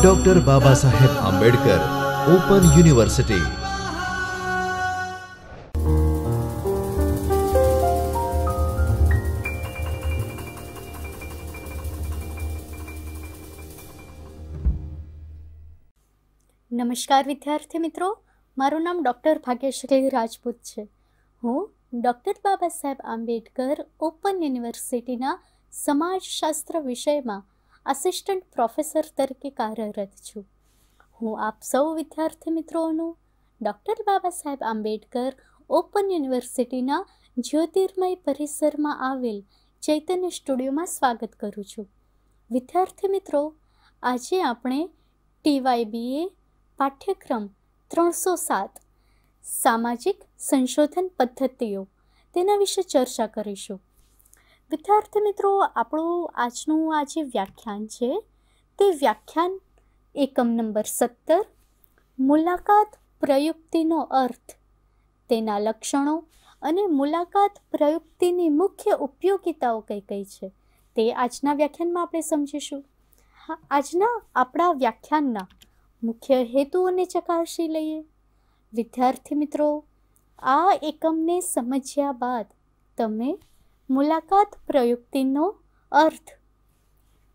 doctor બાબા સાહેબ Ambedkar open university નમસ્કાર વિદ્યાર્થી મિત્રો મારું નામ ડૉક્ટર ભાગ્યશ્રી રાજપૂત છે હું ડૉક્ટર બાબા સાહેબ આંબેડકર ઓપન યુનિવર્સિટીના સમાજશાસ્ત્ર વિષયમાં આસિસ્ટન્ટ પ્રોફેસર તરીકે કાર્યરત છું હું આપ સૌ વિદ્યાર્થી મિત્રોનું ડૉક્ટર બાબા સાહેબ આંબેડકર ઓપન યુનિવર્સિટીના જ્યોતિર્મય પરિસરમાં આવેલ ચૈતન્ય સ્ટુડિયોમાં સ્વાગત કરું છું વિદ્યાર્થી મિત્રો આજે આપણે ટીવાયબીએ પાઠ્યક્રમ ત્રણસો સાત સામાજિક સંશોધન પદ્ધતિઓ તેના વિશે ચર્ચા કરીશું વિદ્યાર્થી મિત્રો આપણું આજનું આ જે વ્યાખ્યાન છે તે વ્યાખ્યાન એકમ નંબર સત્તર મુલાકાત પ્રયુક્તિનો અર્થ તેના લક્ષણો અને મુલાકાત પ્રયુક્તિની મુખ્ય ઉપયોગિતાઓ કઈ કઈ છે તે આજના વ્યાખ્યાનમાં આપણે સમજીશું આજના આપણા વ્યાખ્યાનના મુખ્ય હેતુઓને ચકાસી લઈએ વિદ્યાર્થી મિત્રો આ એકમને સમજ્યા બાદ તમે મુલાકાત પ્રયુક્તિનો અર્થ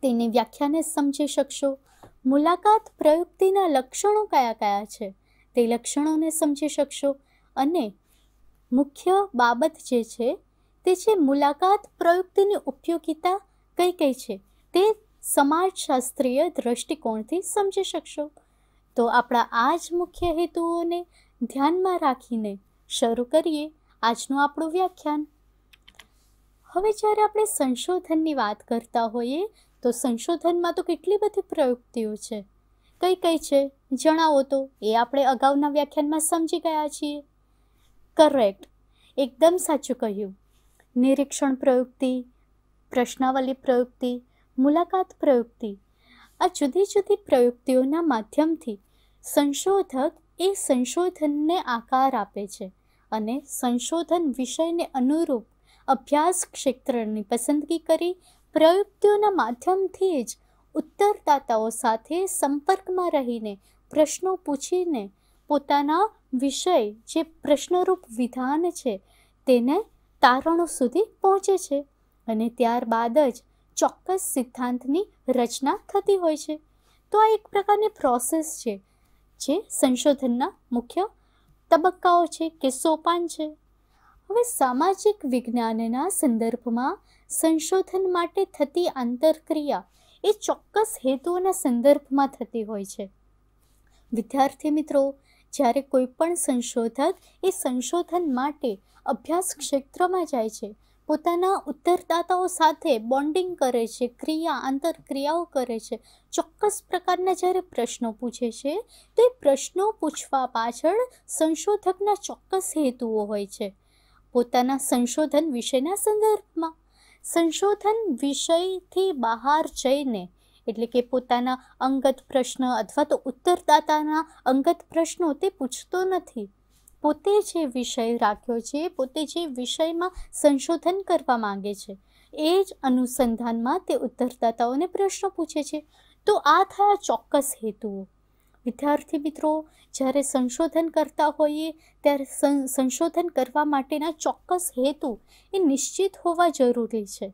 તેની વ્યાખ્યાને સમજી શકશો મુલાકાત પ્રયુક્તિના લક્ષણો કયા કયા છે તે લક્ષણોને સમજી શકશો અને મુખ્ય બાબત જે છે તે છે મુલાકાત પ્રયુક્તિની ઉપયોગિતા કઈ કઈ છે તે સમાજશાસ્ત્રીય દ્રષ્ટિકોણથી સમજી શકશો તો આપણા આ જ મુખ્ય હેતુઓને ધ્યાનમાં રાખીને શરૂ કરીએ આજનું આપણું વ્યાખ્યાન હવે જ્યારે આપણે સંશોધનની વાત કરતા હોઈએ તો સંશોધનમાં તો કેટલી બધી પ્રયુક્તિઓ છે કઈ કઈ છે જણાવો તો એ આપણે અગાઉના વ્યાખ્યાનમાં સમજી ગયા છીએ કરેક્ટ એકદમ સાચું કહ્યું નિરીક્ષણ પ્રયુક્તિ પ્રશ્નાવલી પ્રયુક્તિ મુલાકાત પ્રયુક્તિ આ જુદી જુદી પ્રયુક્તિઓના માધ્યમથી સંશોધક એ સંશોધનને આકાર આપે છે અને સંશોધન વિષયને અનુરૂપ અભ્યાસ ક્ષેત્રની પસંદગી કરી પ્રયુક્તિઓના માધ્યમથી જ ઉત્તરદાતાઓ સાથે સંપર્કમાં રહીને પ્રશ્નો પૂછીને પોતાના વિષય જે પ્રશ્નરૂપ વિધાન છે તેને તારણો સુધી પહોંચે છે અને ત્યારબાદ જ ચોક્કસ સિદ્ધાંતની રચના થતી હોય છે તો આ એક પ્રકારની પ્રોસેસ છે જે સંશોધનના મુખ્ય તબક્કાઓ છે કે સોપાન છે હવે સામાજિક વિજ્ઞાનના સંદર્ભમાં સંશોધન માટે થતી આંતરક્રિયા એ ચોક્કસ હેતુઓના સંદર્ભમાં થતી હોય છે વિદ્યાર્થી મિત્રો જ્યારે કોઈ પણ સંશોધક એ સંશોધન માટે અભ્યાસ ક્ષેત્રમાં જાય છે પોતાના ઉત્તરદાતાઓ સાથે બોન્ડિંગ કરે છે ક્રિયા આંતરક્રિયાઓ કરે છે ચોક્કસ પ્રકારના જ્યારે પ્રશ્નો પૂછે છે તો એ પ્રશ્નો પૂછવા પાછળ સંશોધકના ચોક્કસ હેતુઓ હોય છે પોતાના સંશોધન વિષયના સંદર્ભમાં સંશોધન વિષયથી બહાર જઈને એટલે કે પોતાના અંગત પ્રશ્ન અથવા તો ઉત્તરદાતાના અંગત પ્રશ્નો તે પૂછતો નથી પોતે જે વિષય રાખ્યો છે પોતે જે વિષયમાં સંશોધન કરવા માંગે છે એ જ અનુસંધાનમાં તે ઉત્તરદાતાઓને પ્રશ્નો પૂછે છે તો આ થયા ચોક્કસ હેતુઓ વિદ્યાર્થી મિત્રો જ્યારે સંશોધન કરતા હોઈએ ત્યારે સંશોધન કરવા માટેના ચોક્કસ હેતુ એ નિશ્ચિત હોવા જરૂરી છે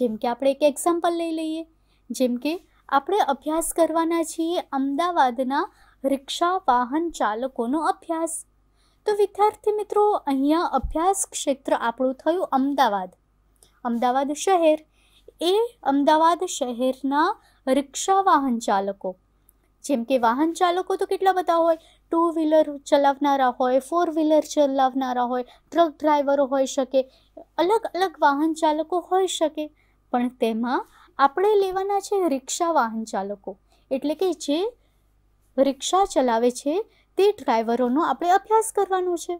જેમ કે આપણે એક એક્ઝામ્પલ લઈ લઈએ જેમ કે આપણે અભ્યાસ કરવાના છીએ અમદાવાદના રિક્ષા વાહન ચાલકોનો અભ્યાસ તો વિદ્યાર્થી મિત્રો અહીંયા અભ્યાસ ક્ષેત્ર આપણું થયું અમદાવાદ અમદાવાદ શહેર એ અમદાવાદ શહેરના રિક્ષા વાહન ચાલકો જેમ કે વાહન ચાલકો તો કેટલા બધા હોય ટુ વ્હીલર ચલાવનારા હોય ફોર વ્હીલર ચલાવનારા હોય ટ્રક ડ્રાઈવરો હોઈ શકે અલગ અલગ વાહન ચાલકો હોઈ શકે પણ તેમાં આપણે લેવાના છે રિક્ષા વાહન ચાલકો એટલે કે જે રિક્ષા ચલાવે છે તે ડ્રાઈવરોનો આપણે અભ્યાસ કરવાનો છે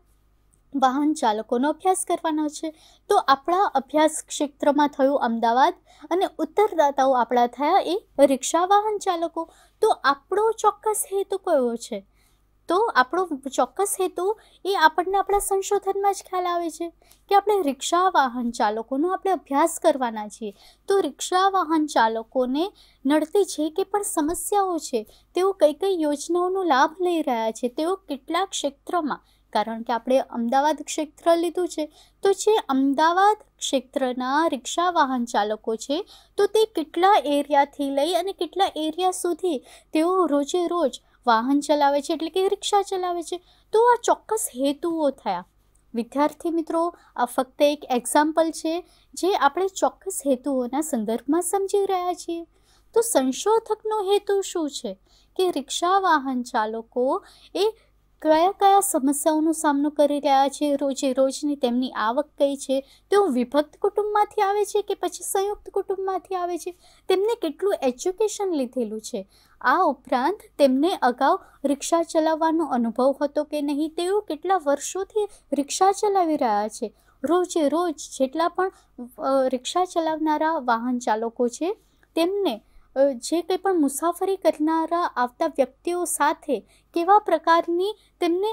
વાહન ચાલકોનો અભ્યાસ કરવાનો છે તો આપણા અભ્યાસ ક્ષેત્રમાં થયું અમદાવાદ અને ઉત્તરદાતાઓ આપણા થયા એ રિક્ષા વાહન ચાલકો તો આપણો ચોક્કસ હેતુ કયો છે તો આપણો ચોક્કસ હેતુ એ આપણને આપણા સંશોધનમાં જ ખ્યાલ આવે છે કે આપણે રિક્ષા વાહન ચાલકોનો આપણે અભ્યાસ કરવાના છીએ તો રિક્ષા વાહન ચાલકોને નડતી છે કે પણ સમસ્યાઓ છે તેઓ કઈ કઈ યોજનાઓનો લાભ લઈ રહ્યા છે તેઓ કેટલા ક્ષેત્રમાં કારણ કે આપણે અમદાવાદ ક્ષેત્ર લીધું છે તો જે અમદાવાદ ક્ષેત્રના રિક્ષા વાહન ચાલકો છે તો તે કેટલા એરિયાથી લઈ અને કેટલા એરિયા સુધી તેઓ રોજે રોજ વાહન ચલાવે છે એટલે કે રિક્ષા ચલાવે છે તો આ ચોક્કસ હેતુઓ થયા વિદ્યાર્થી મિત્રો આ ફક્ત એક એક્ઝામ્પલ છે જે આપણે ચોક્કસ હેતુઓના સંદર્ભમાં સમજી રહ્યા છીએ તો સંશોધકનો હેતુ શું છે કે રિક્ષા વાહન ચાલકો એ કયા કયા સમસ્યાઓનો સામનો કરી રહ્યા છે રોજે રોજની તેમની આવક કઈ છે તેઓ વિભક્ત કુટુંબમાંથી આવે છે કે પછી સંયુક્ત કુટુંબમાંથી આવે છે તેમને કેટલું એજ્યુકેશન લીધેલું છે આ ઉપરાંત તેમને અગાઉ રિક્ષા ચલાવવાનો અનુભવ હતો કે નહીં તેઓ કેટલા વર્ષોથી રિક્ષા ચલાવી રહ્યા છે રોજે રોજ જેટલા પણ રિક્ષા ચલાવનારા વાહન ચાલકો છે તેમને જે કંઈ પણ મુસાફરી કરનારા આવતા વ્યક્તિઓ સાથે કેવા પ્રકારની તેમને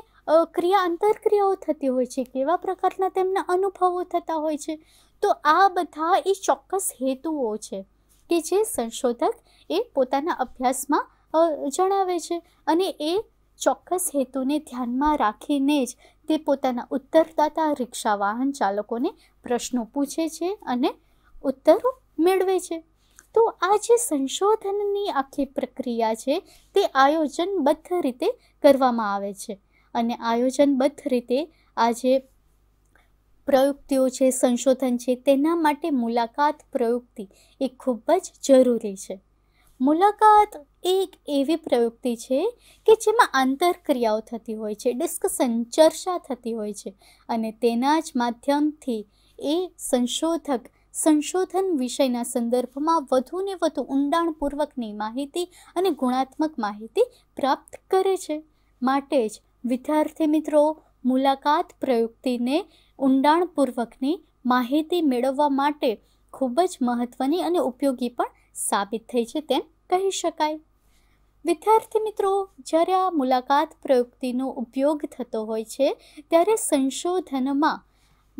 ક્રિયા અંતરક્રિયાઓ થતી હોય છે કેવા પ્રકારના તેમના અનુભવો થતા હોય છે તો આ બધા એ ચોક્કસ હેતુઓ છે કે જે સંશોધક એ પોતાના અભ્યાસમાં જણાવે છે અને એ ચોક્કસ હેતુને ધ્યાનમાં રાખીને જ તે પોતાના ઉત્તરદાતા રિક્ષા વાહન ચાલકોને પ્રશ્નો પૂછે છે અને ઉત્તરો મેળવે છે તો આ જે સંશોધનની આખી પ્રક્રિયા છે તે આયોજનબદ્ધ રીતે કરવામાં આવે છે અને આયોજનબદ્ધ રીતે આ જે પ્રયુક્તિઓ છે સંશોધન છે તેના માટે મુલાકાત પ્રયુક્તિ એ ખૂબ જ જરૂરી છે મુલાકાત એક એવી પ્રયુક્તિ છે કે જેમાં આંતરક્રિયાઓ થતી હોય છે ડિસ્કશન ચર્ચા થતી હોય છે અને તેના જ માધ્યમથી એ સંશોધક સંશોધન વિષયના સંદર્ભમાં વધુને વધુ ઊંડાણપૂર્વકની માહિતી અને ગુણાત્મક માહિતી પ્રાપ્ત કરે છે માટે જ વિદ્યાર્થી મિત્રો મુલાકાત પ્રયુક્તિને ઊંડાણપૂર્વકની માહિતી મેળવવા માટે ખૂબ જ મહત્ત્વની અને ઉપયોગી પણ સાબિત થઈ છે તેમ કહી શકાય વિદ્યાર્થી મિત્રો જ્યારે આ મુલાકાત પ્રયુક્તિનો ઉપયોગ થતો હોય છે ત્યારે સંશોધનમાં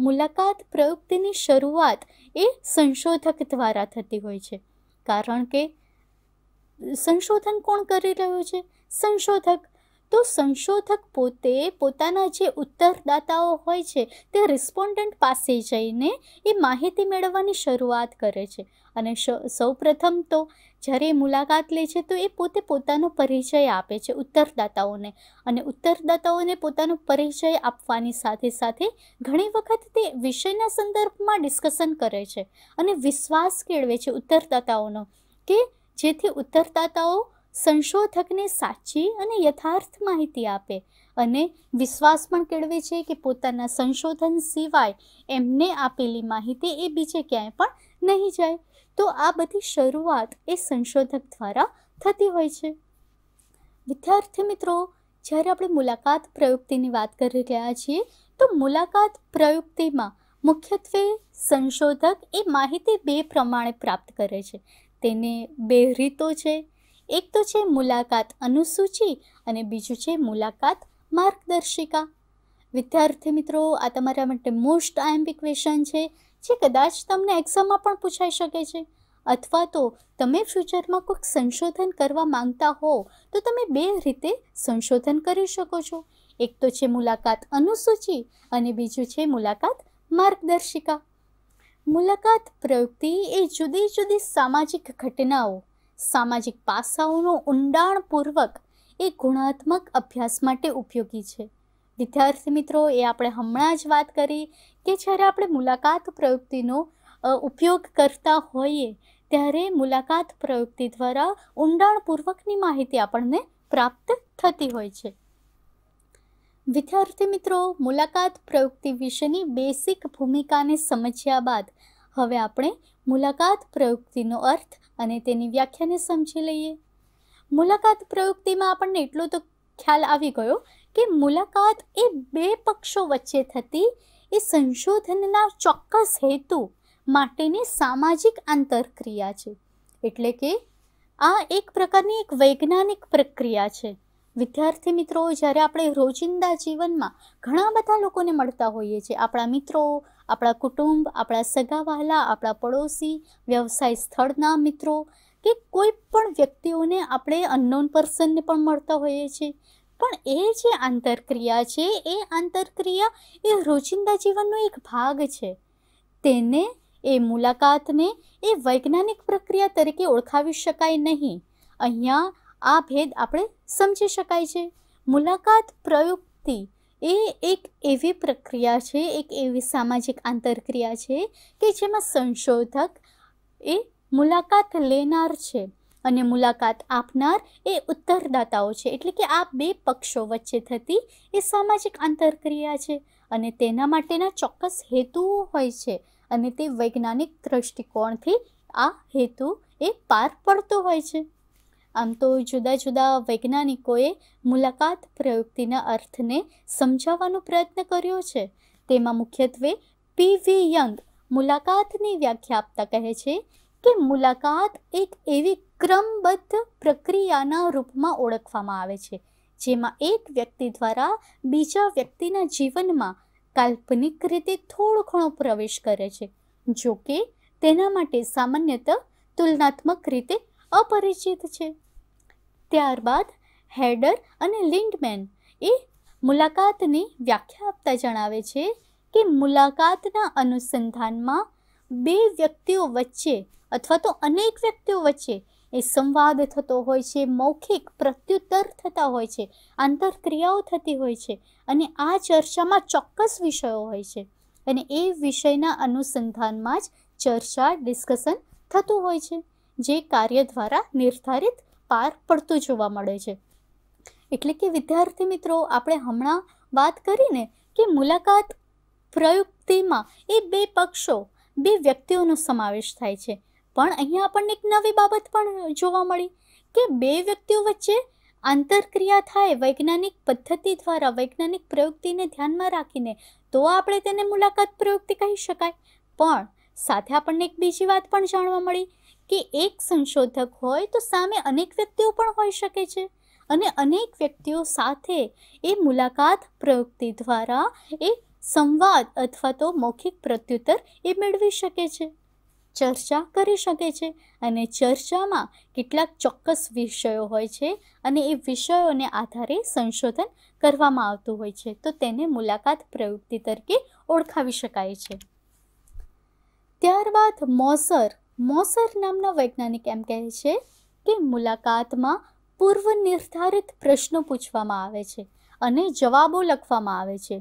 મુલાકાત પ્રયુક્તિની શરૂઆત એ સંશોધક દ્વારા થતી હોય છે કારણ કે સંશોધન કોણ કરી રહ્યું છે સંશોધક તો સંશોધક પોતે પોતાના જે ઉત્તરદાતાઓ હોય છે તે રિસ્પોન્ડન્ટ પાસે જઈને એ માહિતી મેળવવાની શરૂઆત કરે છે અને સૌપ્રથમ તો જ્યારે એ મુલાકાત લે છે તો એ પોતે પોતાનો પરિચય આપે છે ઉત્તરદાતાઓને અને ઉત્તરદાતાઓને પોતાનો પરિચય આપવાની સાથે સાથે ઘણી વખત તે વિષયના સંદર્ભમાં ડિસ્કશન કરે છે અને વિશ્વાસ કેળવે છે ઉત્તરદાતાઓનો કે જેથી ઉત્તરદાતાઓ સંશોધકને સાચી અને યથાર્થ માહિતી આપે અને વિશ્વાસ પણ કેળવે છે કે પોતાના સંશોધન સિવાય એમને આપેલી માહિતી એ બીજે ક્યાંય પણ નહીં જાય તો આ બધી શરૂઆત એ સંશોધક દ્વારા થતી હોય છે વિદ્યાર્થી મિત્રો જ્યારે આપણે મુલાકાત પ્રયુક્તિની વાત કરી રહ્યા છીએ તો મુલાકાત પ્રયુક્તિમાં મુખ્યત્વે સંશોધક એ માહિતી બે પ્રમાણે પ્રાપ્ત કરે છે તેને બે રીતો છે એક તો છે મુલાકાત અનુસૂચિ અને બીજું છે મુલાકાત માર્ગદર્શિકા વિદ્યાર્થી મિત્રો આ તમારા માટે મોસ્ટ આઈએમપી ક્વેશ્ચન છે જે કદાચ તમને એક્ઝામમાં પણ પૂછાઈ શકે છે અથવા તો તમે ફ્યુચરમાં કોઈક સંશોધન કરવા માંગતા હો તો તમે બે રીતે સંશોધન કરી શકો છો એક તો છે મુલાકાત અનુસૂચિ અને બીજું છે મુલાકાત માર્ગદર્શિકા મુલાકાત પ્રયુક્તિ એ જુદી જુદી સામાજિક ઘટનાઓ સામાજિક પાસાઓનો ઊંડાણપૂર્વક એ ગુણાત્મક અભ્યાસ માટે ઉપયોગી છે વિદ્યાર્થી મિત્રો એ આપણે હમણાં જ વાત કરી કે જ્યારે આપણે મુલાકાત પ્રવૃત્તિનો ઉપયોગ કરતા હોઈએ ત્યારે મુલાકાત પ્રવૃત્તિ દ્વારા ઊંડાણપૂર્વકની માહિતી આપણને પ્રાપ્ત થતી હોય છે વિદ્યાર્થી મિત્રો મુલાકાત પ્રવૃત્તિ વિશેની બેસિક ભૂમિકાને સમજ્યા બાદ હવે આપણે મુલાકાત પ્રયુક્તિનો અર્થ અને તેની વ્યાખ્યાને સમજી લઈએ મુલાકાત પ્રયુક્તિમાં આપણને એટલો તો ખ્યાલ આવી ગયો કે મુલાકાત એ બે પક્ષો વચ્ચે થતી એ સંશોધનના ચોક્કસ હેતુ માટેની સામાજિક આંતરક્રિયા છે એટલે કે આ એક પ્રકારની એક વૈજ્ઞાનિક પ્રક્રિયા છે વિદ્યાર્થી મિત્રો જ્યારે આપણે રોજિંદા જીવનમાં ઘણા બધા લોકોને મળતા હોઈએ છીએ આપણા મિત્રો આપણા કુટુંબ આપણા સગા સગાવાલા આપણા પડોશી વ્યવસાય સ્થળના મિત્રો કે કોઈ પણ વ્યક્તિઓને આપણે અનનોન પર્સનને પણ મળતા હોઈએ છીએ પણ એ જે આંતરક્રિયા છે એ આંતરક્રિયા એ રોજિંદા જીવનનો એક ભાગ છે તેને એ મુલાકાતને એ વૈજ્ઞાનિક પ્રક્રિયા તરીકે ઓળખાવી શકાય નહીં અહીંયા આ ભેદ આપણે સમજી શકાય છે મુલાકાત પ્રયુક્તિ એ એક એવી પ્રક્રિયા છે એક એવી સામાજિક આંતરક્રિયા છે કે જેમાં સંશોધક એ મુલાકાત લેનાર છે અને મુલાકાત આપનાર એ ઉત્તરદાતાઓ છે એટલે કે આ બે પક્ષો વચ્ચે થતી એ સામાજિક આંતરક્રિયા છે અને તેના માટેના ચોક્કસ હેતુઓ હોય છે અને તે વૈજ્ઞાનિક દ્રષ્ટિકોણથી આ હેતુ એ પાર પડતો હોય છે આમ તો જુદા જુદા વૈજ્ઞાનિકોએ મુલાકાત પ્રયુક્તિના અર્થને સમજાવવાનો પ્રયત્ન કર્યો છે તેમાં મુખ્યત્વે પી વી યંગ મુલાકાતની વ્યાખ્યા આપતા કહે છે કે મુલાકાત એક એવી ક્રમબદ્ધ પ્રક્રિયાના રૂપમાં ઓળખવામાં આવે છે જેમાં એક વ્યક્તિ દ્વારા બીજા વ્યક્તિના જીવનમાં કાલ્પનિક રીતે થોડો ઘણો પ્રવેશ કરે છે જો કે તેના માટે સામાન્યતઃ તુલનાત્મક રીતે અપરિચિત છે ત્યારબાદ હેડર અને લિંકમેન એ મુલાકાતની વ્યાખ્યા આપતા જણાવે છે કે મુલાકાતના અનુસંધાનમાં બે વ્યક્તિઓ વચ્ચે અથવા તો અનેક વ્યક્તિઓ વચ્ચે એ સંવાદ થતો હોય છે મૌખિક પ્રત્યુત્તર થતા હોય છે આંતરક્રિયાઓ થતી હોય છે અને આ ચર્ચામાં ચોક્કસ વિષયો હોય છે અને એ વિષયના અનુસંધાનમાં જ ચર્ચા ડિસ્કશન થતું હોય છે જે કાર્ય દ્વારા નિર્ધારિત પાર પડતું જોવા મળે છે એટલે કે વિદ્યાર્થી મિત્રો આપણે હમણાં વાત કરીને કે મુલાકાત પ્રયુક્તિમાં એ બે પક્ષો બે વ્યક્તિઓનો સમાવેશ થાય છે પણ અહીંયા આપણને એક નવી બાબત પણ જોવા મળી કે બે વ્યક્તિઓ વચ્ચે આંતરક્રિયા થાય વૈજ્ઞાનિક પદ્ધતિ દ્વારા વૈજ્ઞાનિક પ્રયુક્તિને ધ્યાનમાં રાખીને તો આપણે તેને મુલાકાત પ્રયુક્તિ કહી શકાય પણ સાથે આપણને એક બીજી વાત પણ જાણવા મળી કે એક સંશોધક હોય તો સામે અનેક વ્યક્તિઓ પણ હોઈ શકે છે અને અનેક વ્યક્તિઓ સાથે એ મુલાકાત પ્રયુક્તિ દ્વારા એ સંવાદ અથવા તો મૌખિક પ્રત્યુત્તર એ મેળવી શકે છે ચર્ચા કરી શકે છે અને ચર્ચામાં કેટલાક ચોક્કસ વિષયો હોય છે અને એ વિષયોને આધારે સંશોધન કરવામાં આવતું હોય છે તો તેને મુલાકાત પ્રયુક્તિ તરીકે ઓળખાવી શકાય છે ત્યારબાદ મોસર મોસર નામના વૈજ્ઞાનિક એમ કહે છે કે મુલાકાતમાં પૂર્વ નિર્ધારિત પ્રશ્નો પૂછવામાં આવે છે અને જવાબો લખવામાં આવે છે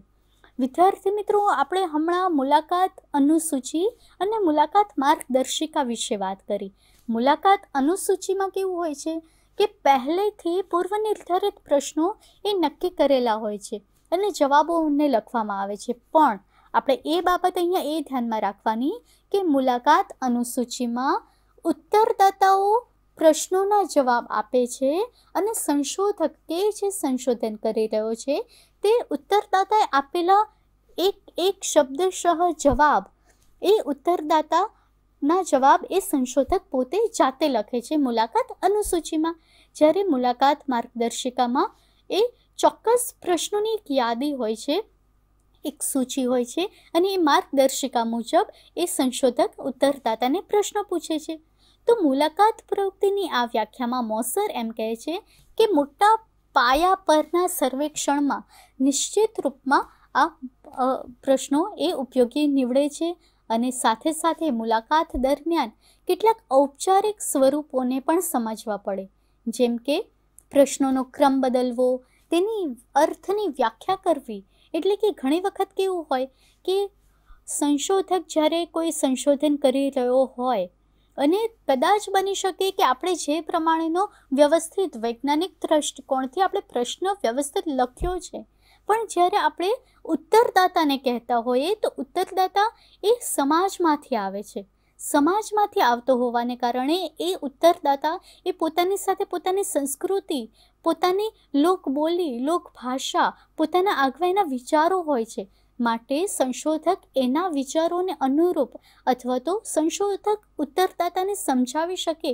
વિદ્યાર્થી મિત્રો આપણે હમણાં મુલાકાત અનુસૂચિ અને મુલાકાત માર્ગદર્શિકા વિશે વાત કરી મુલાકાત અનુસૂચિમાં કેવું હોય છે કે પહેલેથી પૂર્વ નિર્ધારિત પ્રશ્નો એ નક્કી કરેલા હોય છે અને જવાબોને લખવામાં આવે છે પણ આપણે એ બાબત અહીંયા એ ધ્યાનમાં રાખવાની કે મુલાકાત અનુસૂચિમાં ઉત્તરદાતાઓ પ્રશ્નોના જવાબ આપે છે અને સંશોધક તે જે સંશોધન કરી રહ્યો છે તે ઉત્તરદાતાએ આપેલા એક એક શબ્દશઃ જવાબ એ ઉત્તરદાતાના જવાબ એ સંશોધક પોતે જાતે લખે છે મુલાકાત અનુસૂચિમાં જ્યારે મુલાકાત માર્ગદર્શિકામાં એ ચોક્કસ પ્રશ્નોની એક યાદી હોય છે એક સૂચિ હોય છે અને એ માર્ગદર્શિકા મુજબ એ સંશોધક ઉત્તરદાતાને પ્રશ્નો પૂછે છે તો મુલાકાત પ્રવૃત્તિની આ વ્યાખ્યામાં મોસર એમ કહે છે કે મોટા પાયા પરના સર્વેક્ષણમાં નિશ્ચિત રૂપમાં આ પ્રશ્નો એ ઉપયોગી નીવડે છે અને સાથે સાથે મુલાકાત દરમિયાન કેટલાક ઔપચારિક સ્વરૂપોને પણ સમજવા પડે જેમ કે પ્રશ્નોનો ક્રમ બદલવો તેની અર્થની વ્યાખ્યા કરવી એટલે કે ઘણી વખત કેવું હોય કે સંશોધક જ્યારે કોઈ સંશોધન કરી રહ્યો હોય અને કદાચ બની શકે કે આપણે જે પ્રમાણેનો વ્યવસ્થિત વૈજ્ઞાનિક દ્રષ્ટિકોણથી આપણે પ્રશ્ન વ્યવસ્થિત લખ્યો છે પણ જ્યારે આપણે ઉત્તરદાતાને કહેતા હોઈએ તો ઉત્તરદાતા એ સમાજમાંથી આવે છે સમાજમાંથી આવતો હોવાને કારણે એ ઉત્તરદાતા એ પોતાની સાથે પોતાની સંસ્કૃતિ પોતાની લોકબોલી લોકભાષા પોતાના આગવાના વિચારો હોય છે માટે સંશોધક એના વિચારોને અનુરૂપ અથવા તો સંશોધક ઉત્તરદાતાને સમજાવી શકે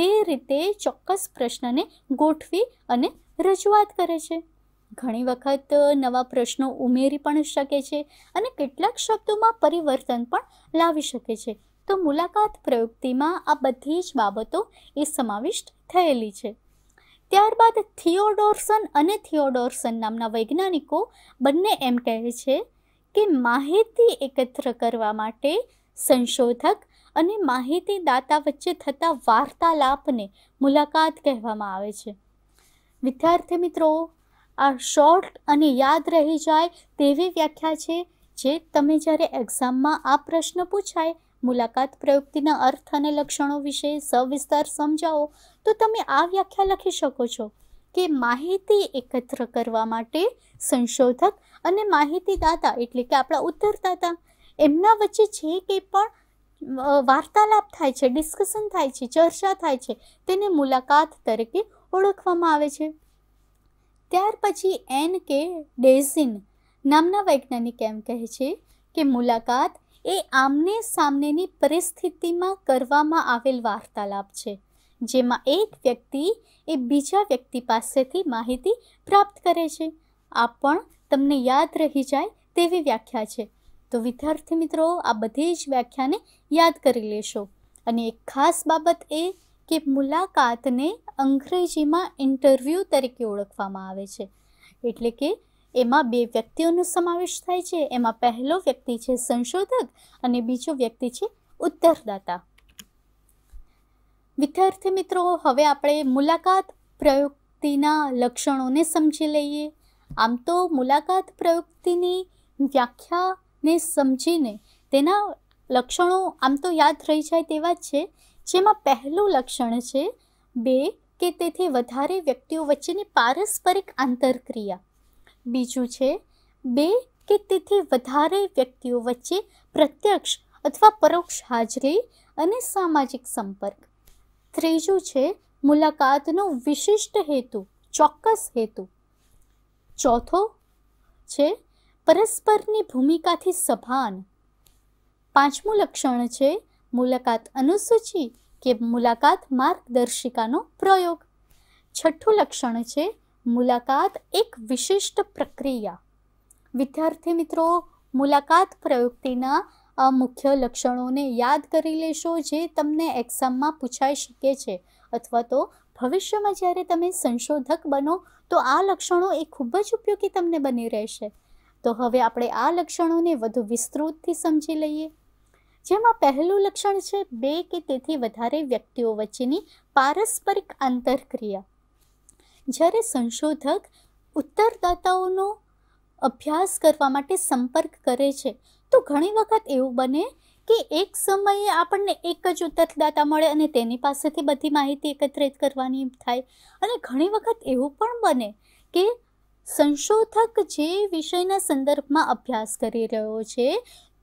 તે રીતે ચોક્કસ પ્રશ્નને ગોઠવી અને રજૂઆત કરે છે ઘણી વખત નવા પ્રશ્નો ઉમેરી પણ શકે છે અને કેટલાક શબ્દોમાં પરિવર્તન પણ લાવી શકે છે તો મુલાકાત પ્રયુક્તિમાં આ બધી જ બાબતો એ સમાવિષ્ટ થયેલી છે ત્યારબાદ થિયોડોર્સન અને થિયોડોર્સન નામના વૈજ્ઞાનિકો બંને એમ કહે છે કે માહિતી એકત્ર કરવા માટે સંશોધક અને માહિતીદાતા વચ્ચે થતા વાર્તાલાપને મુલાકાત કહેવામાં આવે છે વિદ્યાર્થી મિત્રો આ શોર્ટ અને યાદ રહી જાય તેવી વ્યાખ્યા છે જે તમે જ્યારે એક્ઝામમાં આ પ્રશ્ન પૂછાય મુલાકાત પ્રયુક્તિના અર્થ અને લક્ષણો વિશે સવિસ્તાર સમજાવો તો તમે આ વ્યાખ્યા લખી શકો છો કે માહિતી એકત્ર કરવા માટે સંશોધક અને માહિતીદાતા એટલે કે આપણા ઉત્તરદાતા એમના વચ્ચે જે કંઈ પણ વાર્તાલાપ થાય છે ડિસ્કશન થાય છે ચર્ચા થાય છે તેને મુલાકાત તરીકે ઓળખવામાં આવે છે ત્યાર પછી એન કે ડેઝિન નામના વૈજ્ઞાનિક એમ કહે છે કે મુલાકાત એ આમને સામનેની પરિસ્થિતિમાં કરવામાં આવેલ વાર્તાલાપ છે જેમાં એક વ્યક્તિ એ બીજા વ્યક્તિ પાસેથી માહિતી પ્રાપ્ત કરે છે આ પણ તમને યાદ રહી જાય તેવી વ્યાખ્યા છે તો વિદ્યાર્થી મિત્રો આ બધી જ વ્યાખ્યાને યાદ કરી લેશો અને એક ખાસ બાબત એ કે મુલાકાતને અંગ્રેજીમાં ઇન્ટરવ્યૂ તરીકે ઓળખવામાં આવે છે એટલે કે એમાં બે વ્યક્તિઓનો સમાવેશ થાય છે એમાં પહેલો વ્યક્તિ છે સંશોધક અને બીજો વ્યક્તિ છે ઉત્તરદાતા વિદ્યાર્થી મિત્રો હવે આપણે મુલાકાત પ્રયુક્તિના લક્ષણોને સમજી લઈએ આમ તો મુલાકાત પ્રયુક્તિની વ્યાખ્યાને સમજીને તેના લક્ષણો આમ તો યાદ રહી જાય તેવા જ છે જેમાં પહેલું લક્ષણ છે બે કે તેથી વધારે વ્યક્તિઓ વચ્ચેની પારસ્પરિક આંતરક્રિયા બીજું છે બે કે તેથી વધારે વ્યક્તિઓ વચ્ચે પ્રત્યક્ષ અથવા પરોક્ષ હાજરી અને સામાજિક સંપર્ક ત્રીજું છે મુલાકાતનો વિશિષ્ટ હેતુ ચોક્કસ હેતુ ચોથો છે પરસ્પરની ભૂમિકાથી સભાન પાંચમું લક્ષણ છે મુલાકાત અનુસૂચિ કે મુલાકાત માર્ગદર્શિકાનો પ્રયોગ છઠ્ઠું લક્ષણ છે મુલાકાત એક વિશિષ્ટ પ્રક્રિયા વિદ્યાર્થી મિત્રો મુલાકાત પ્રયુક્તિના મુખ્ય લક્ષણોને યાદ કરી લેશો જે તમને એક્ઝામમાં પૂછાઈ શકે છે અથવા તો ભવિષ્યમાં જ્યારે તમે સંશોધક બનો તો આ લક્ષણો એ ખૂબ જ ઉપયોગી તમને બની રહેશે તો હવે આપણે આ લક્ષણોને વધુ વિસ્તૃતથી સમજી લઈએ જેમાં પહેલું લક્ષણ છે બે કે તેથી વધારે વ્યક્તિઓ વચ્ચેની પારસ્પરિક આંતરક્રિયા જ્યારે સંશોધક ઉત્તરદાતાઓનો અભ્યાસ કરવા માટે સંપર્ક કરે છે તો ઘણી વખત એવું બને કે એક સમયે આપણને એક જ ઉત્તરદાતા મળે અને તેની પાસેથી બધી માહિતી એકત્રિત કરવાની થાય અને ઘણી વખત એવું પણ બને કે સંશોધક જે વિષયના સંદર્ભમાં અભ્યાસ કરી રહ્યો છે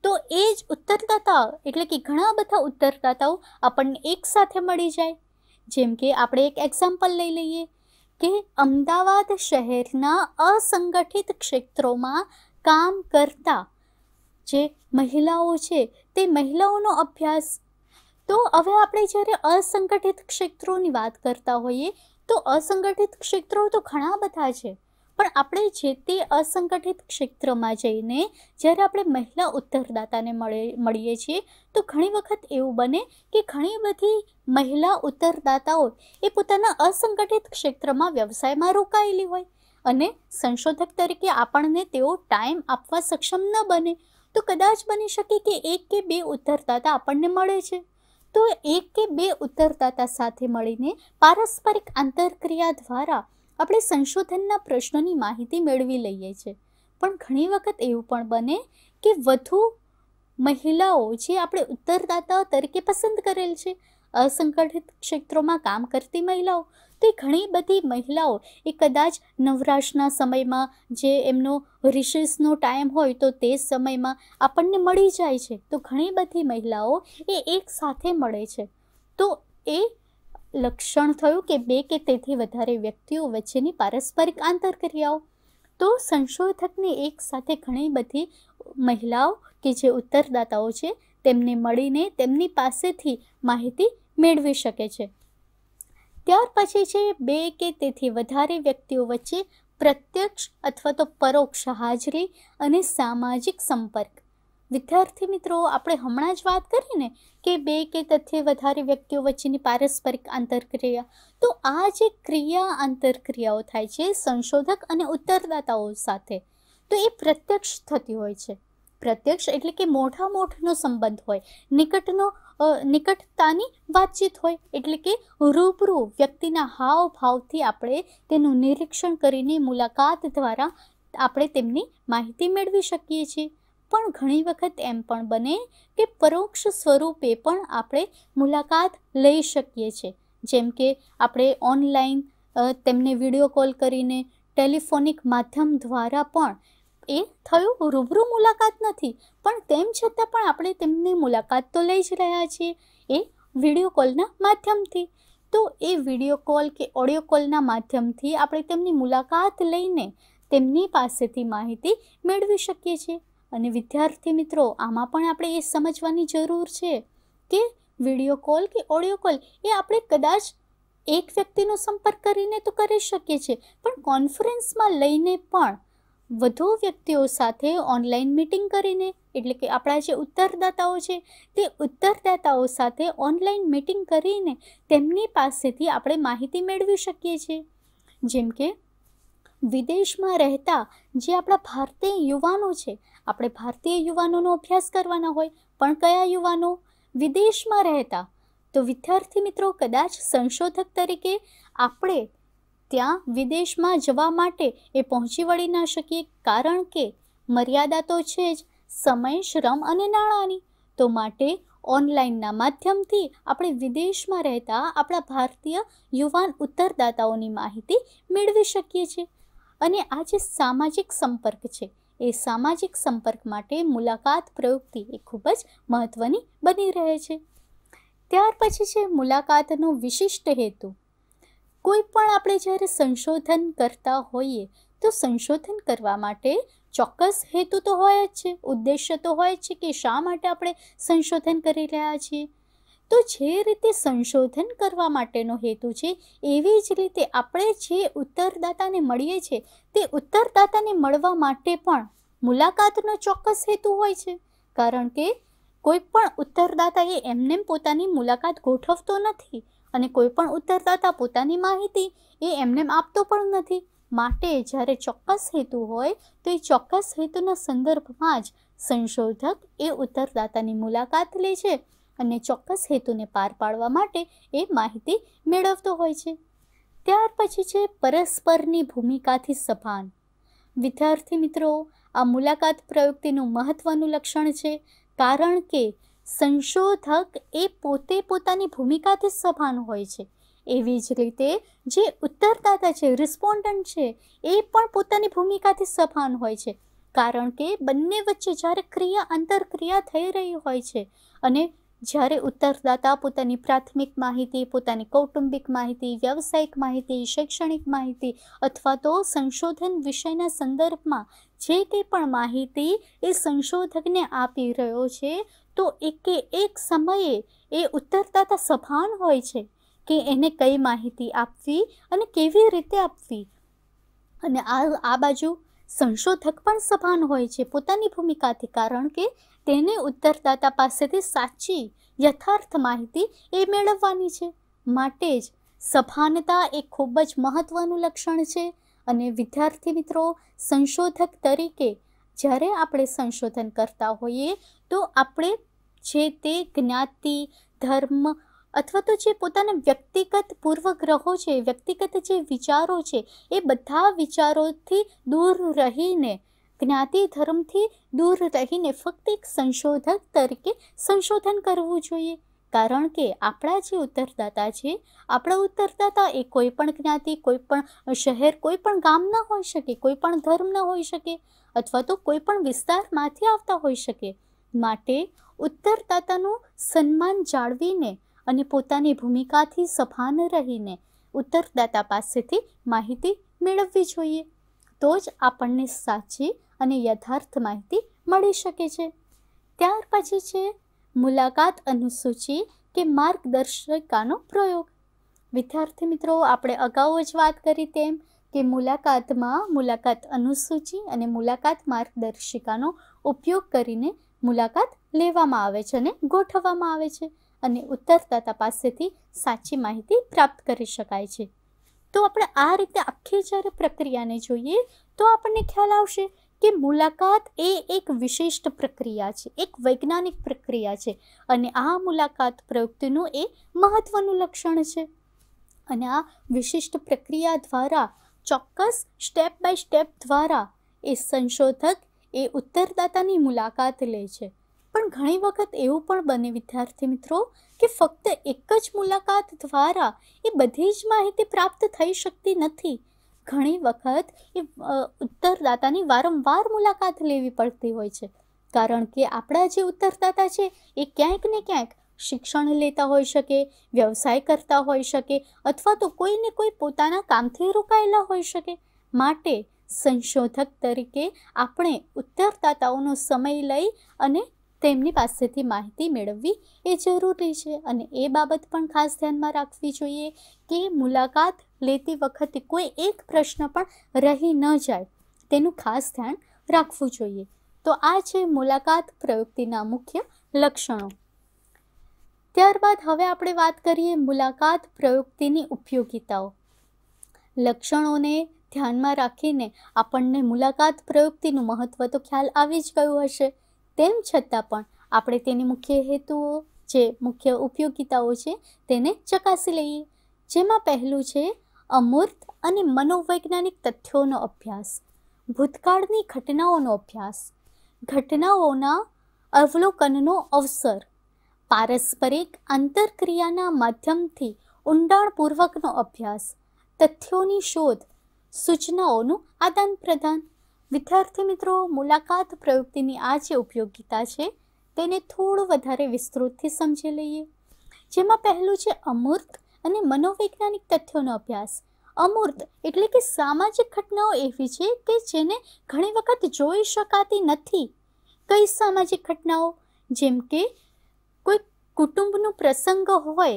તો એ જ ઉત્તરદાતા એટલે કે ઘણા બધા ઉત્તરદાતાઓ આપણને એકસાથે મળી જાય જેમ કે આપણે એક એક્ઝામ્પલ લઈ લઈએ કે અમદાવાદ શહેરના અસંગઠિત ક્ષેત્રોમાં કામ કરતા જે મહિલાઓ છે તે મહિલાઓનો અભ્યાસ તો હવે આપણે જ્યારે અસંગઠિત ક્ષેત્રોની વાત કરતા હોઈએ તો અસંગઠિત ક્ષેત્રો તો ઘણા બધા છે પણ આપણે જે તે અસંગઠિત ક્ષેત્રમાં જઈને જ્યારે આપણે મહિલા ઉત્તરદાતાને મળે મળીએ છીએ તો ઘણી વખત એવું બને કે ઘણી બધી મહિલા ઉત્તરદાતાઓ એ પોતાના અસંગઠિત ક્ષેત્રમાં વ્યવસાયમાં રોકાયેલી હોય અને સંશોધક તરીકે આપણને તેઓ ટાઈમ આપવા સક્ષમ ન બને તો કદાચ બની શકે કે એક કે બે ઉત્તરદાતા આપણને મળે છે તો એક કે બે ઉત્તરદાતા સાથે મળીને પારસ્પરિક આંતરક્રિયા દ્વારા આપણે સંશોધનના પ્રશ્નોની માહિતી મેળવી લઈએ છીએ પણ ઘણી વખત એવું પણ બને કે વધુ મહિલાઓ જે આપણે ઉત્તરદાતાઓ તરીકે પસંદ કરેલ છે અસંગઠિત ક્ષેત્રોમાં કામ કરતી મહિલાઓ તો એ ઘણી બધી મહિલાઓ એ કદાચ નવરાશના સમયમાં જે એમનો રિશિસનો ટાઈમ હોય તો તે સમયમાં આપણને મળી જાય છે તો ઘણી બધી મહિલાઓ એ એકસાથે મળે છે તો એ લક્ષણ થયું કે બે કે તેથી વધારે વ્યક્તિઓ વચ્ચેની પારસ્પરિક આંતરક્રિયાઓ તો સંશોધકની એક સાથે ઘણી બધી મહિલાઓ કે જે ઉત્તરદાતાઓ છે તેમને મળીને તેમની પાસેથી માહિતી મેળવી શકે છે ત્યાર પછી છે બે કે તેથી વધારે વ્યક્તિઓ વચ્ચે પ્રત્યક્ષ અથવા તો પરોક્ષ હાજરી અને સામાજિક સંપર્ક વિદ્યાર્થી મિત્રો આપણે હમણાં જ વાત કરી ને કે બે કે તથ્ય વધારે વ્યક્તિઓ વચ્ચેની પારસ્પરિક આંતરક્રિયા તો આ જે ક્રિયા આંતરક્રિયાઓ થાય છે સંશોધક અને ઉત્તરદાતાઓ સાથે તો એ પ્રત્યક્ષ થતી હોય છે પ્રત્યક્ષ એટલે કે મોઢા મોઢનો સંબંધ હોય નિકટનો નિકટતાની વાતચીત હોય એટલે કે રૂબરૂ વ્યક્તિના હાવભાવથી આપણે તેનું નિરીક્ષણ કરીને મુલાકાત દ્વારા આપણે તેમની માહિતી મેળવી શકીએ છીએ પણ ઘણી વખત એમ પણ બને કે પરોક્ષ સ્વરૂપે પણ આપણે મુલાકાત લઈ શકીએ છીએ જેમ કે આપણે ઓનલાઈન તેમને વિડીયો કોલ કરીને ટેલિફોનિક માધ્યમ દ્વારા પણ એ થયું રૂબરૂ મુલાકાત નથી પણ તેમ છતાં પણ આપણે તેમની મુલાકાત તો લઈ જ રહ્યા છીએ એ વિડીયો કોલના માધ્યમથી તો એ વિડીયો કોલ કે ઓડિયો કોલના માધ્યમથી આપણે તેમની મુલાકાત લઈને તેમની પાસેથી માહિતી મેળવી શકીએ છીએ અને વિદ્યાર્થી મિત્રો આમાં પણ આપણે એ સમજવાની જરૂર છે કે વિડીયો કોલ કે ઓડિયો કોલ એ આપણે કદાચ એક વ્યક્તિનો સંપર્ક કરીને તો કરી શકીએ છીએ પણ કોન્ફરન્સમાં લઈને પણ વધુ વ્યક્તિઓ સાથે ઓનલાઈન મિટિંગ કરીને એટલે કે આપણા જે ઉત્તરદાતાઓ છે તે ઉત્તરદાતાઓ સાથે ઓનલાઈન મિટિંગ કરીને તેમની પાસેથી આપણે માહિતી મેળવી શકીએ છીએ જેમ કે વિદેશમાં રહેતા જે આપણા ભારતીય યુવાનો છે આપણે ભારતીય યુવાનોનો અભ્યાસ કરવાના હોય પણ કયા યુવાનો વિદેશમાં રહેતા તો વિદ્યાર્થી મિત્રો કદાચ સંશોધક તરીકે આપણે ત્યાં વિદેશમાં જવા માટે એ પહોંચી વળી ના શકીએ કારણ કે મર્યાદા તો છે જ સમય શ્રમ અને નાણાંની તો માટે ઓનલાઈનના માધ્યમથી આપણે વિદેશમાં રહેતા આપણા ભારતીય યુવાન ઉત્તરદાતાઓની માહિતી મેળવી શકીએ છીએ અને આ જે સામાજિક સંપર્ક છે એ સામાજિક સંપર્ક માટે મુલાકાત પ્રવૃત્તિ એ ખૂબ જ મહત્ત્વની બની રહે છે ત્યાર પછી છે મુલાકાતનો વિશિષ્ટ હેતુ કોઈ પણ આપણે જ્યારે સંશોધન કરતા હોઈએ તો સંશોધન કરવા માટે ચોક્કસ હેતુ તો હોય જ છે ઉદ્દેશ્ય તો હોય જ છે કે શા માટે આપણે સંશોધન કરી રહ્યા છીએ તો જે રીતે સંશોધન કરવા માટેનો હેતુ છે એવી જ રીતે આપણે જે ઉત્તરદાતાને મળીએ છીએ તે ઉત્તરદાતાને મળવા માટે પણ મુલાકાતનો ચોક્કસ હેતુ હોય છે કારણ કે કોઈ પણ ઉત્તરદાતા એ એમનેમ પોતાની મુલાકાત ગોઠવતો નથી અને કોઈ પણ ઉત્તરદાતા પોતાની માહિતી એ એમનેમ આપતો પણ નથી માટે જ્યારે ચોક્કસ હેતુ હોય તો એ ચોક્કસ હેતુના સંદર્ભમાં જ સંશોધક એ ઉત્તરદાતાની મુલાકાત લે છે અને ચોક્કસ હેતુને પાર પાડવા માટે એ માહિતી મેળવતો હોય છે ત્યાર પછી છે પરસ્પરની ભૂમિકાથી સભાન વિદ્યાર્થી મિત્રો આ મુલાકાત પ્રયુક્તિનું મહત્ત્વનું લક્ષણ છે કારણ કે સંશોધક એ પોતે પોતાની ભૂમિકાથી સભાન હોય છે એવી જ રીતે જે ઉત્તરદાતા છે રિસ્પોન્ડન્ટ છે એ પણ પોતાની ભૂમિકાથી સભાન હોય છે કારણ કે બંને વચ્ચે જ્યારે ક્રિયા આંતરક્રિયા થઈ રહી હોય છે અને જ્યારે ઉત્તરદાતા પોતાની પ્રાથમિક માહિતી પોતાની કૌટુંબિક માહિતી વ્યવસાયિક માહિતી શૈક્ષણિક માહિતી અથવા તો સંશોધન વિષયના સંદર્ભમાં જે કંઈ પણ માહિતી એ સંશોધકને આપી રહ્યો છે તો એકે એક સમયે એ ઉત્તરદાતા સભાન હોય છે કે એને કઈ માહિતી આપવી અને કેવી રીતે આપવી અને આ આ બાજુ સંશોધક પણ સભાન હોય છે પોતાની ભૂમિકાથી કારણ કે તેને ઉત્તરદાતા પાસેથી સાચી યથાર્થ માહિતી એ મેળવવાની છે માટે જ સભાનતા એ ખૂબ જ મહત્ત્વનું લક્ષણ છે અને વિદ્યાર્થી મિત્રો સંશોધક તરીકે જ્યારે આપણે સંશોધન કરતા હોઈએ તો આપણે જે તે જ્ઞાતિ ધર્મ અથવા તો જે પોતાના વ્યક્તિગત પૂર્વગ્રહો છે વ્યક્તિગત જે વિચારો છે એ બધા વિચારોથી દૂર રહીને જ્ઞાતિ ધર્મથી દૂર રહીને ફક્ત એક સંશોધક તરીકે સંશોધન કરવું જોઈએ કારણ કે આપણા જે ઉત્તરદાતા છે આપણા ઉત્તરદાતા એ કોઈ પણ જ્ઞાતિ કોઈ પણ શહેર કોઈ પણ ગામ ન હોઈ શકે કોઈ પણ ધર્મ ન હોઈ શકે અથવા તો કોઈ પણ વિસ્તારમાંથી આવતા હોઈ શકે માટે ઉત્તરદાતાનું સન્માન જાળવીને અને પોતાની ભૂમિકાથી સભાન રહીને ઉત્તરદાતા પાસેથી માહિતી મેળવવી જોઈએ તો જ આપણને સાચી અને યથાર્થ માહિતી મળી શકે છે ત્યાર પછી છે મુલાકાત અનુસૂચિ કે માર્ગદર્શિકાનો પ્રયોગ વિદ્યાર્થી મિત્રો આપણે અગાઉ જ વાત કરી તેમ કે મુલાકાતમાં મુલાકાત અનુસૂચિ અને મુલાકાત માર્ગદર્શિકાનો ઉપયોગ કરીને મુલાકાત લેવામાં આવે છે અને ગોઠવવામાં આવે છે અને ઉત્તરદાતા પાસેથી સાચી માહિતી પ્રાપ્ત કરી શકાય છે તો આપણે આ રીતે આખી જ્યારે પ્રક્રિયાને જોઈએ તો આપણને ખ્યાલ આવશે કે મુલાકાત એ એક વિશિષ્ટ પ્રક્રિયા છે એક વૈજ્ઞાનિક પ્રક્રિયા છે અને આ મુલાકાત પ્રવૃત્તિનું એ મહત્ત્વનું લક્ષણ છે અને આ વિશિષ્ટ પ્રક્રિયા દ્વારા ચોક્કસ સ્ટેપ બાય સ્ટેપ દ્વારા એ સંશોધક એ ઉત્તરદાતાની મુલાકાત લે છે પણ ઘણી વખત એવું પણ બને વિદ્યાર્થી મિત્રો કે ફક્ત એક જ મુલાકાત દ્વારા એ બધી જ માહિતી પ્રાપ્ત થઈ શકતી નથી ઘણી વખત એ ઉત્તરદાતાની વારંવાર મુલાકાત લેવી પડતી હોય છે કારણ કે આપણા જે ઉત્તરદાતા છે એ ક્યાંક ને ક્યાંક શિક્ષણ લેતા હોઈ શકે વ્યવસાય કરતા હોઈ શકે અથવા તો કોઈને કોઈ પોતાના કામથી રોકાયેલા હોઈ શકે માટે સંશોધક તરીકે આપણે ઉત્તરદાતાઓનો સમય લઈ અને તેમની પાસેથી માહિતી મેળવવી એ જરૂરી છે અને એ બાબત પણ ખાસ ધ્યાનમાં રાખવી જોઈએ કે મુલાકાત લેતી વખતે કોઈ એક પ્રશ્ન પણ રહી ન જાય તેનું ખાસ ધ્યાન રાખવું જોઈએ તો આ છે મુલાકાત પ્રયુક્તિના મુખ્ય લક્ષણો ત્યારબાદ હવે આપણે વાત કરીએ મુલાકાત પ્રયુક્તિની ઉપયોગિતાઓ લક્ષણોને ધ્યાનમાં રાખીને આપણને મુલાકાત પ્રયુક્તિનું મહત્ત્વ તો ખ્યાલ આવી જ ગયું હશે તેમ છતાં પણ આપણે તેની મુખ્ય હેતુઓ જે મુખ્ય ઉપયોગિતાઓ છે તેને ચકાસી લઈએ જેમાં પહેલું છે અમૂર્ત અને મનોવૈજ્ઞાનિક તથ્યોનો અભ્યાસ ભૂતકાળની ઘટનાઓનો અભ્યાસ ઘટનાઓના અવલોકનનો અવસર પારસ્પરિક આંતરક્રિયાના માધ્યમથી ઊંડાણપૂર્વકનો અભ્યાસ તથ્યોની શોધ સૂચનાઓનું આદાન પ્રદાન વિદ્યાર્થી મિત્રો મુલાકાત પ્રવૃત્તિની આ જે ઉપયોગિતા છે તેને થોડું વધારે વિસ્તૃતથી સમજી લઈએ જેમાં પહેલું છે અમૂર્ત અને મનોવૈજ્ઞાનિક તથ્યોનો અભ્યાસ અમૂર્ત એટલે કે સામાજિક ઘટનાઓ એવી છે કે જેને ઘણી વખત જોઈ શકાતી નથી કઈ સામાજિક ઘટનાઓ જેમ કે કોઈ કુટુંબનું પ્રસંગ હોય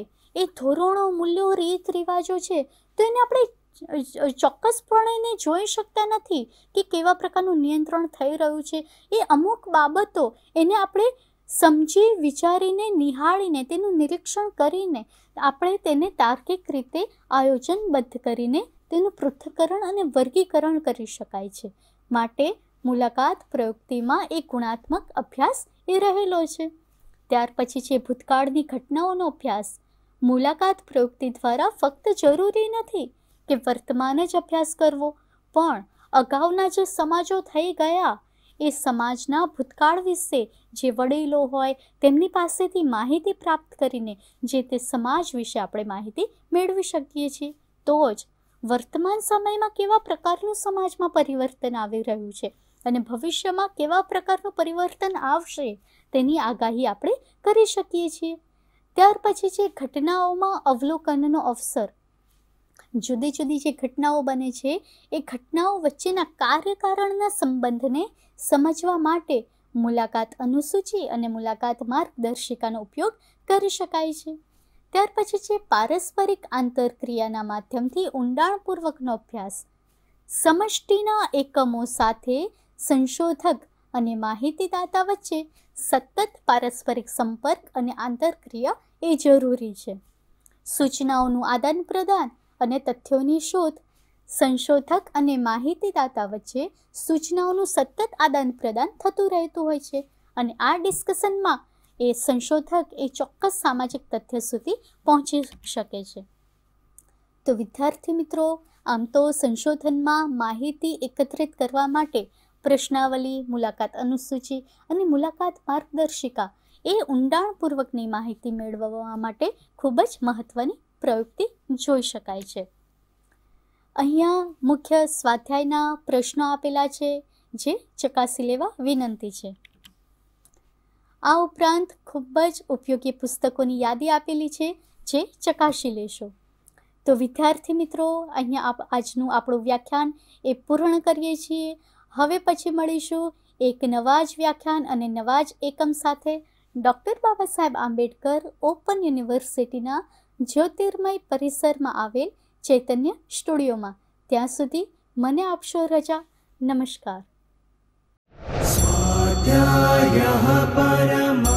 એ ધોરણો મૂલ્યો રીત રિવાજો છે તો એને આપણે ચોક્કસપણે એને જોઈ શકતા નથી કે કેવા પ્રકારનું નિયંત્રણ થઈ રહ્યું છે એ અમુક બાબતો એને આપણે સમજી વિચારીને નિહાળીને તેનું નિરીક્ષણ કરીને આપણે તેને તાર્કિક રીતે આયોજનબદ્ધ કરીને તેનું પૃથ્થકરણ અને વર્ગીકરણ કરી શકાય છે માટે મુલાકાત પ્રયુક્તિમાં એ ગુણાત્મક અભ્યાસ એ રહેલો છે ત્યાર પછી છે ભૂતકાળની ઘટનાઓનો અભ્યાસ મુલાકાત પ્રયુક્તિ દ્વારા ફક્ત જરૂરી નથી કે વર્તમાન જ અભ્યાસ કરવો પણ અગાઉના જે સમાજો થઈ ગયા એ સમાજના ભૂતકાળ વિશે જે વડીલો હોય તેમની પાસેથી માહિતી પ્રાપ્ત કરીને જે તે સમાજ વિશે આપણે માહિતી મેળવી શકીએ છીએ તો જ વર્તમાન સમયમાં કેવા પ્રકારનું સમાજમાં પરિવર્તન આવી રહ્યું છે અને ભવિષ્યમાં કેવા પ્રકારનું પરિવર્તન આવશે તેની આગાહી આપણે કરી શકીએ છીએ ત્યાર પછી જે ઘટનાઓમાં અવલોકનનો અવસર જુદી જુદી જે ઘટનાઓ બને છે એ ઘટનાઓ વચ્ચેના કાર્યકારણના સંબંધને સમજવા માટે મુલાકાત અનુસૂચિ અને મુલાકાત માર્ગદર્શિકાનો ઉપયોગ કરી શકાય છે ત્યાર પછી છે પારસ્પરિક આંતરક્રિયાના માધ્યમથી ઊંડાણપૂર્વકનો અભ્યાસ સમષ્ટિના એકમો સાથે સંશોધક અને માહિતીદાતા વચ્ચે સતત પારસ્પરિક સંપર્ક અને આંતરક્રિયા એ જરૂરી છે સૂચનાઓનું આદાન પ્રદાન અને તથ્યોની શોધ સંશોધક અને માહિતીદાતા વચ્ચે સૂચનાઓનું સતત આદાન પ્રદાન થતું રહેતું હોય છે અને આ ડિસ્કશનમાં એ સંશોધક એ ચોક્કસ સામાજિક તથ્ય સુધી પહોંચી શકે છે તો વિદ્યાર્થી મિત્રો આમ તો સંશોધનમાં માહિતી એકત્રિત કરવા માટે પ્રશ્નાવલી મુલાકાત અનુસૂચિ અને મુલાકાત માર્ગદર્શિકા એ ઊંડાણપૂર્વકની માહિતી મેળવવા માટે ખૂબ જ મહત્ત્વની પ્રયુક્તિ જોઈ શકાય છે અહીંયા મુખ્ય સ્વાધ્યાયના પ્રશ્નો આપેલા છે જે ચકાસી લેવા વિનંતી છે આ ઉપરાંત ખૂબ જ ઉપયોગી પુસ્તકોની યાદી આપેલી છે જે ચકાસી લેશો તો વિદ્યાર્થી મિત્રો અહીંયા આજનું આપણું વ્યાખ્યાન એ પૂર્ણ કરીએ છીએ હવે પછી મળીશું એક નવા જ વ્યાખ્યાન અને નવા જ એકમ સાથે ડૉક્ટર બાબા સાહેબ આંબેડકર ઓપન યુનિવર્સિટીના જ્યોતિર્મય પરિસરમાં આવેલ ચૈતન્ય સ્ટુડિયોમાં ત્યાં સુધી મને આપશો રજા નમસ્કાર પરમા